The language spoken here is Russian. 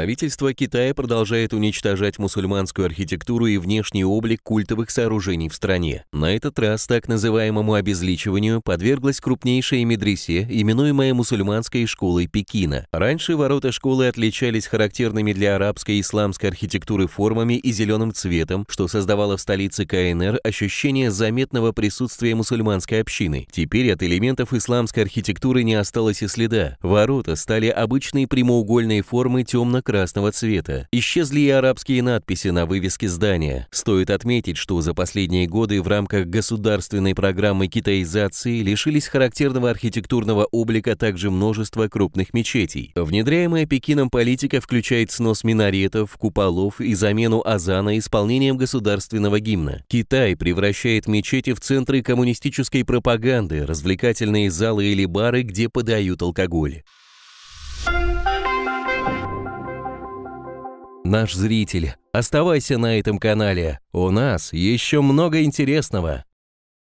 Правительство Китая продолжает уничтожать мусульманскую архитектуру и внешний облик культовых сооружений в стране. На этот раз так называемому обезличиванию подверглась крупнейшая медресе, именуемая мусульманской школой Пекина. Раньше ворота школы отличались характерными для арабской и исламской архитектуры формами и зеленым цветом, что создавало в столице КНР ощущение заметного присутствия мусульманской общины. Теперь от элементов исламской архитектуры не осталось и следа. Ворота стали обычной прямоугольной формы темно красного цвета. Исчезли и арабские надписи на вывеске здания. Стоит отметить, что за последние годы в рамках государственной программы китаизации лишились характерного архитектурного облика также множество крупных мечетей. Внедряемая Пекином политика включает снос минаретов, куполов и замену азана исполнением государственного гимна. Китай превращает мечети в центры коммунистической пропаганды, развлекательные залы или бары, где подают алкоголь наш зритель. Оставайся на этом канале. У нас еще много интересного.